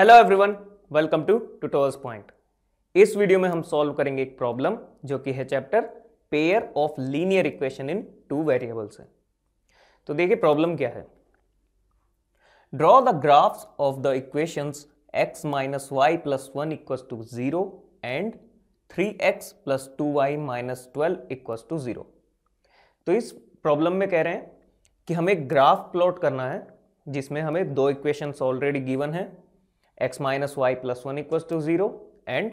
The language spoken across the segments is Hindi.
Hello everyone welcome to tutors point इस वीडियो में हम सॉल्व करेंगे एक प्रॉब्लम जो कि है chapter pair of linear equation in two variables है तो देखिए प्रॉब्लम क्या है draw the graphs of the equations x minus y plus one equals to zero and three x plus two y minus twelve इक्व टू जीरो तो इस प्रॉब्लम में कह रहे हैं कि हमें ग्राफ प्लॉट करना है जिसमें हमें दो इक्वेशंस ऑलरेडी गिवन है x minus y plus 1 equals to 0 and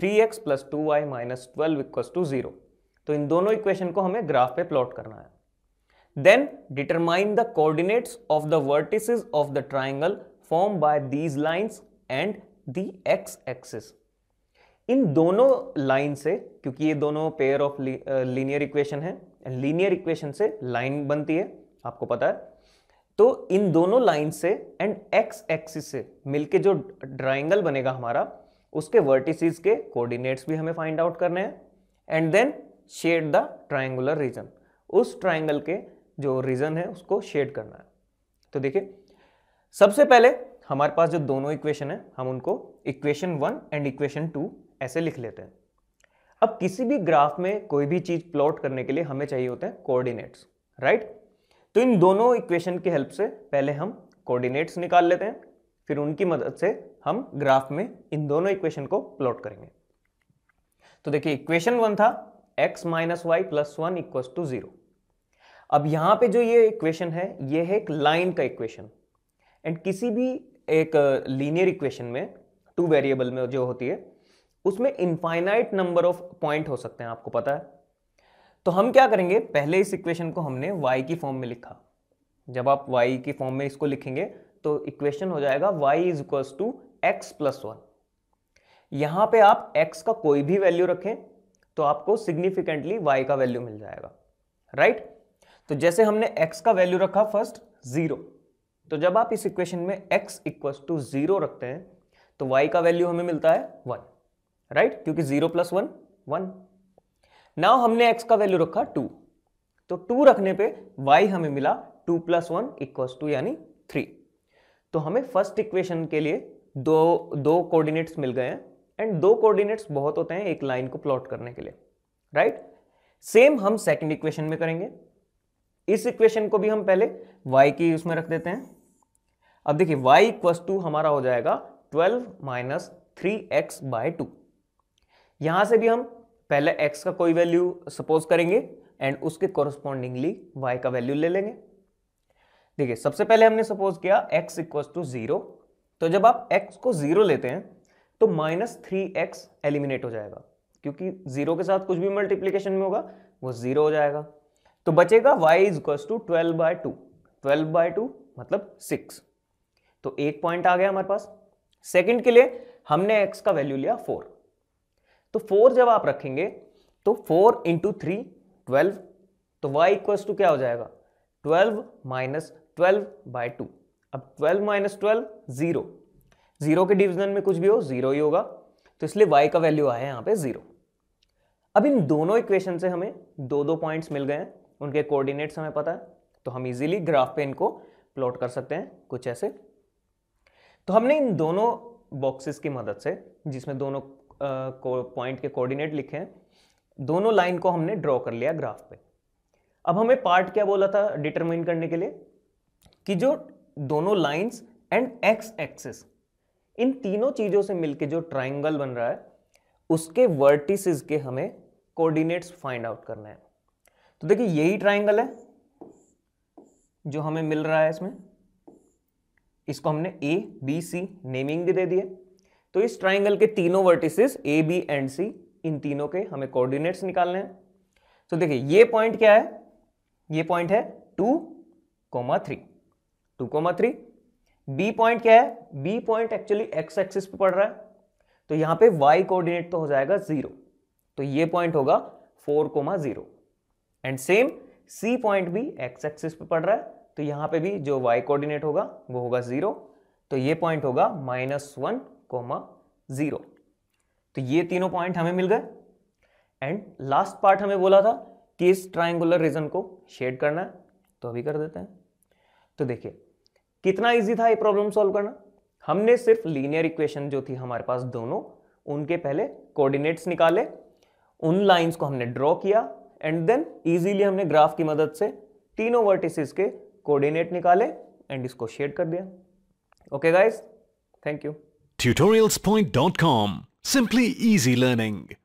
3x plus two y minus twelve equals to zero तो इन दोनों इक्वेशन को हमें ग्राफ पे प्लॉट करना है then determine the coordinates of the vertices of the triangle form by these lines and the x axis इन दोनों लाइन से क्योंकि ये दोनों पेयर ऑफ लीनियर इक्वेशन है लीनियर इक्वेशन से लाइन बनती है आपको पता है तो इन दोनों लाइन से एंड एक्स एक्सिस से मिलके जो ड्राइंगल बनेगा हमारा उसके वर्टिसेस के कोऑर्डिनेट्स भी हमें फाइंड आउट करने हैं and then shade the triangular region उस ट्राइंगल के जो रीजन है उसको शेड करना है तो देखिए सबसे पहले हमारे पास जो दोनों इक्वेशन है हम उनको equation one and equation two ऐसे लिख लेते हैं अब किसी भी ग्राफ में कोई भी चीज़ प्लॉट करने के लिए हमें चाहिए होते हैं कोऑर्डिनेट्स राइट तो इन दोनों इक्वेशन की हेल्प से पहले हम कोऑर्डिनेट्स निकाल लेते हैं फिर उनकी मदद से हम ग्राफ में इन दोनों इक्वेशन को प्लॉट करेंगे तो देखिए इक्वेशन वन था x minus y plus one equals to zero अब यहां पे जो ये इक्वेशन है ये है एक लाइन का इक्वेशन एंड किसी भी एक लीनियर uh, इक्वेशन में टू वेरिएबल में जो होती है उसमें इनफाइनाइट नंबर ऑफ पॉइंट हो सकते हैं आपको पता है तो हम क्या करेंगे पहले इस इक्वेशन को हमने y की फॉर्म में लिखा जब आप y की फॉर्म में इसको लिखेंगे तो इक्वेशन हो जाएगा y is equals to x plus one यहां पर आप x का कोई भी वैल्यू रखें तो आपको सिग्निफिकेंटली y का वैल्यू मिल जाएगा राइट right? तो जैसे हमने x का वैल्यू रखा फर्स्ट जीरो तो जब आप इस इक्वेशन में x इक्वल्स टू जीरो रखते हैं तो y का वैल्यू हमें मिलता है वन राइट right? क्योंकि zero plus one one now हमने एक्स का वैल्यू रखा टू तो टू रखने पे वाई हमें मिला two plus one equals two यानी थ्री तो हमें फर्स्ट इक्वेशन के लिए दो दो कोऑर्डिनेट्स मिल गए हैं एंड दो कोऑर्डिनेट्स बहुत होते हैं एक लाइन को प्लॉट करने के लिए राइट right? सेम हम सेकंड इक्वेशन में करेंगे इस इक्वेशन को भी हम पहले y की उसमें रख देते हैं अब देखिए y इक्वस टू हमारा हो जाएगा 12 minus three x by two यहां से भी हम पहले एक्स का कोई वैल्यू सपोज करेंगे एंड उसके कॉरस्पॉन्डिंगली वाई का वैल्यू ले लेंगे देखिए सबसे पहले हमने सपोज किया एक्स इक्व टू जीरो तो जब आप एक्स को जीरो लेते हैं तो माइनस थ्री एक्स एलिमिनेट हो जाएगा क्योंकि जीरो के साथ कुछ भी मल्टीप्लीकेशन में होगा वो जीरो हो जाएगा तो बचेगा y is equals to twelve by two twelve by two मतलब सिक्स तो एक पॉइंट आ गया हमारे पास सेकंड के लिए हमने एक्स का वैल्यू लिया फोर तो फोर जब आप रखेंगे तो फोर इंटू थ्री ट्वेल्व तो y इक्वल टू क्या हो जाएगा twelve minus twelve by two अब twelve minus twelve zero zero के डिवीजन में कुछ भी हो जीरो ही होगा तो इसलिए y का वैल्यू आया यहाँ पे जीरो अब इन दोनों इक्वेशन से हमें दो दो पॉइंट्स मिल गए हैं उनके कोऑर्डिनेट्स हमें पता है तो हम इजीली ग्राफ पे इनको प्लॉट कर सकते हैं कुछ ऐसे तो हमने इन दोनों बॉक्सेस की मदद से जिसमें दोनों पॉइंट के कोऑर्डिनेट लिखे हैं दोनों लाइन को हमने ड्रॉ कर लिया ग्राफ पे अब हमें पार्ट क्या बोला था डिटरमिन करने के लिए कि जो दोनों लाइंस एंड एक्स एक्सिस इन तीनों चीज़ों से मिलके जो ट्राइंगल बन रहा है उसके वर्टिसेस के हमें कोऑर्डिनेट्स फाइंड आउट करना है तो देखिए यही ट्राइंगल है जो हमें मिल रहा है इसमें इसको हमने ए बी सी नेमिंग भी दे दी है तो इस ट्राइंगल के तीनों vertices A B and C इन तीनों के हमें कोऑर्डिनेट्स निकालने हैं तो देखिए ये पॉइंट क्या है ये पॉइंट है two comma three two comma three B point क्या है B point actually x axis पे पड़ रहा है तो यहां पे वाई कोऑर्डिनेट तो हो जाएगा जीरो तो ये पॉइंट होगा four comma zero and same C point भी एक्स एक्सिस पे पड़ रहा है तो यहां पे भी जो वाई कोऑर्डिनेट होगा वो होगा जीरो तो ये पॉइंट होगा माइनस वन कोमा ज़ीरो तो ये तीनों पॉइंट हमें मिल गए एंड लास्ट पार्ट हमें बोला था कि इस ट्राइंगुलर रीजन को शेड करना है तो अभी कर देते हैं तो देखिए कितना इजी था ये प्रॉब्लम सॉल्व करना हमने सिर्फ लीनियर इक्वेशन जो थी हमारे पास दोनों उनके पहले कोऑर्डिनेट्स निकाले उन लाइंस को हमने ड्रॉ किया एंड देन इजीली हमने ग्राफ की मदद से तीनों वर्टिसेस के कोऑर्डिनेट निकाले एंड इसको शेड कर दिया okay guys thank you Tutorialspoint.com. Simply easy learning.